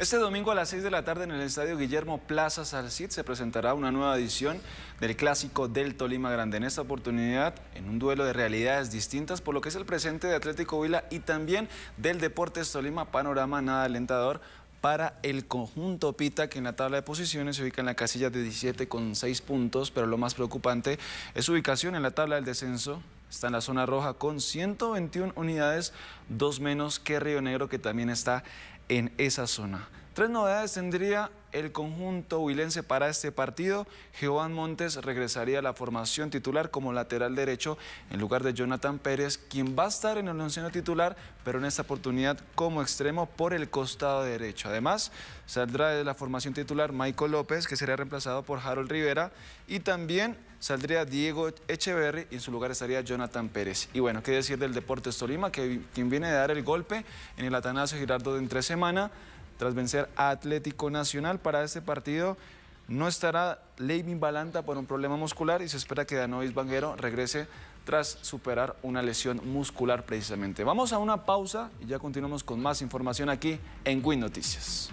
Este domingo a las 6 de la tarde en el estadio Guillermo Plaza Salcid se presentará una nueva edición del clásico del Tolima Grande. En esta oportunidad, en un duelo de realidades distintas, por lo que es el presente de Atlético Vila y también del Deportes Tolima, panorama nada alentador para el conjunto Pita, que en la tabla de posiciones se ubica en la casilla de 17 con 6 puntos, pero lo más preocupante es su ubicación en la tabla del descenso, está en la zona roja con 121 unidades, dos menos que Río Negro, que también está en esa zona. Tres novedades tendría el conjunto huilense para este partido. Giovanni Montes regresaría a la formación titular como lateral derecho en lugar de Jonathan Pérez, quien va a estar en el onceno titular, pero en esta oportunidad como extremo por el costado derecho. Además, saldrá de la formación titular Michael López, que será reemplazado por Harold Rivera, y también saldría Diego Echeverry y en su lugar estaría Jonathan Pérez. Y bueno, qué decir del Deportes Tolima, que, quien viene de dar el golpe en el Atanasio Girardo de entre semana tras vencer a Atlético Nacional. Para este partido no estará Levin Balanta por un problema muscular y se espera que Danois Banguero regrese tras superar una lesión muscular precisamente. Vamos a una pausa y ya continuamos con más información aquí en Win Noticias.